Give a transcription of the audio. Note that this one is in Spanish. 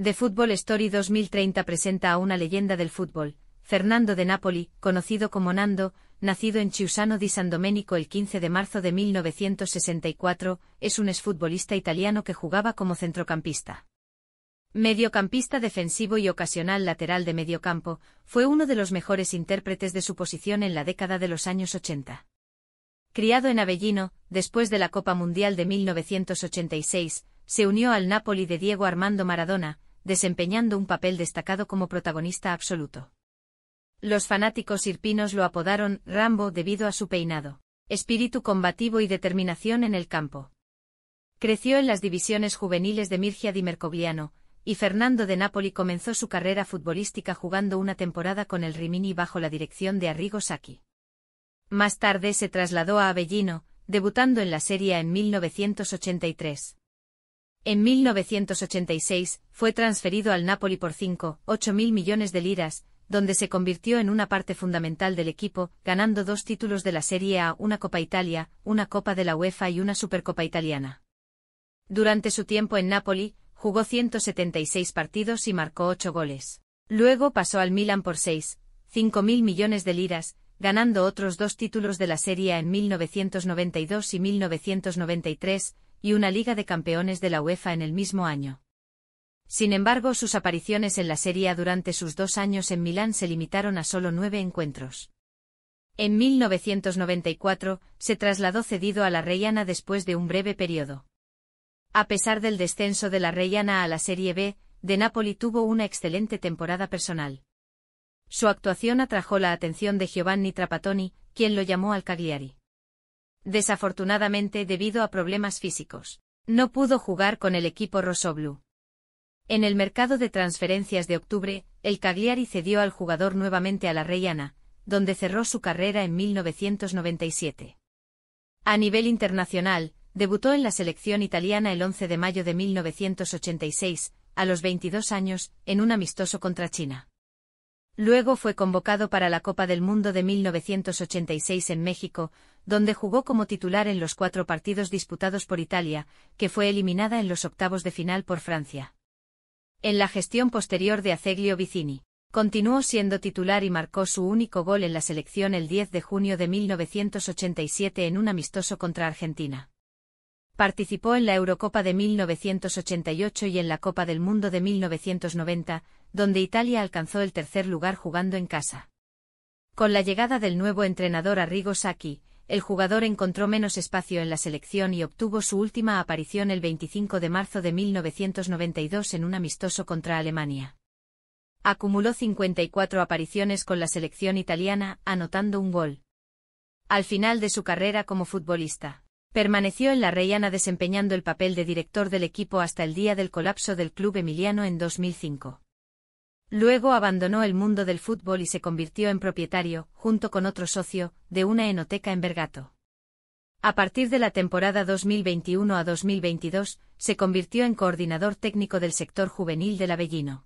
The Football Story 2030 presenta a una leyenda del fútbol, Fernando de Napoli, conocido como Nando, nacido en Chiusano di San Domenico el 15 de marzo de 1964, es un exfutbolista italiano que jugaba como centrocampista. Mediocampista defensivo y ocasional lateral de mediocampo, fue uno de los mejores intérpretes de su posición en la década de los años 80. Criado en Avellino, después de la Copa Mundial de 1986, se unió al Napoli de Diego Armando Maradona, desempeñando un papel destacado como protagonista absoluto. Los fanáticos irpinos lo apodaron Rambo debido a su peinado, espíritu combativo y determinación en el campo. Creció en las divisiones juveniles de Mirgia di Mercogliano, y Fernando de Napoli comenzó su carrera futbolística jugando una temporada con el Rimini bajo la dirección de Arrigo Sacchi. Más tarde se trasladó a Avellino, debutando en la Serie en 1983. En 1986, fue transferido al Napoli por 5,8 mil millones de liras, donde se convirtió en una parte fundamental del equipo, ganando dos títulos de la Serie A, una Copa Italia, una Copa de la UEFA y una Supercopa Italiana. Durante su tiempo en Napoli, jugó 176 partidos y marcó 8 goles. Luego pasó al Milan por 6,5 mil millones de liras, ganando otros dos títulos de la Serie A en 1992 y 1993, y una Liga de Campeones de la UEFA en el mismo año. Sin embargo, sus apariciones en la Serie A durante sus dos años en Milán se limitaron a solo nueve encuentros. En 1994, se trasladó cedido a la Reyana después de un breve periodo. A pesar del descenso de la Reyana a la Serie B, de Napoli tuvo una excelente temporada personal. Su actuación atrajo la atención de Giovanni Trapattoni, quien lo llamó al Cagliari desafortunadamente debido a problemas físicos. No pudo jugar con el equipo Rosoblu. En el mercado de transferencias de octubre, el Cagliari cedió al jugador nuevamente a la Reyana, donde cerró su carrera en 1997. A nivel internacional, debutó en la selección italiana el 11 de mayo de 1986, a los 22 años, en un amistoso contra China. Luego fue convocado para la Copa del Mundo de 1986 en México, donde jugó como titular en los cuatro partidos disputados por Italia, que fue eliminada en los octavos de final por Francia. En la gestión posterior de Aceglio Vicini, continuó siendo titular y marcó su único gol en la selección el 10 de junio de 1987 en un amistoso contra Argentina. Participó en la Eurocopa de 1988 y en la Copa del Mundo de 1990, donde Italia alcanzó el tercer lugar jugando en casa. Con la llegada del nuevo entrenador Arrigo Sacchi, el jugador encontró menos espacio en la selección y obtuvo su última aparición el 25 de marzo de 1992 en un amistoso contra Alemania. Acumuló 54 apariciones con la selección italiana, anotando un gol. Al final de su carrera como futbolista, Permaneció en la reyana desempeñando el papel de director del equipo hasta el día del colapso del club emiliano en 2005. Luego abandonó el mundo del fútbol y se convirtió en propietario, junto con otro socio, de una enoteca en Bergato. A partir de la temporada 2021 a 2022, se convirtió en coordinador técnico del sector juvenil del Avellino.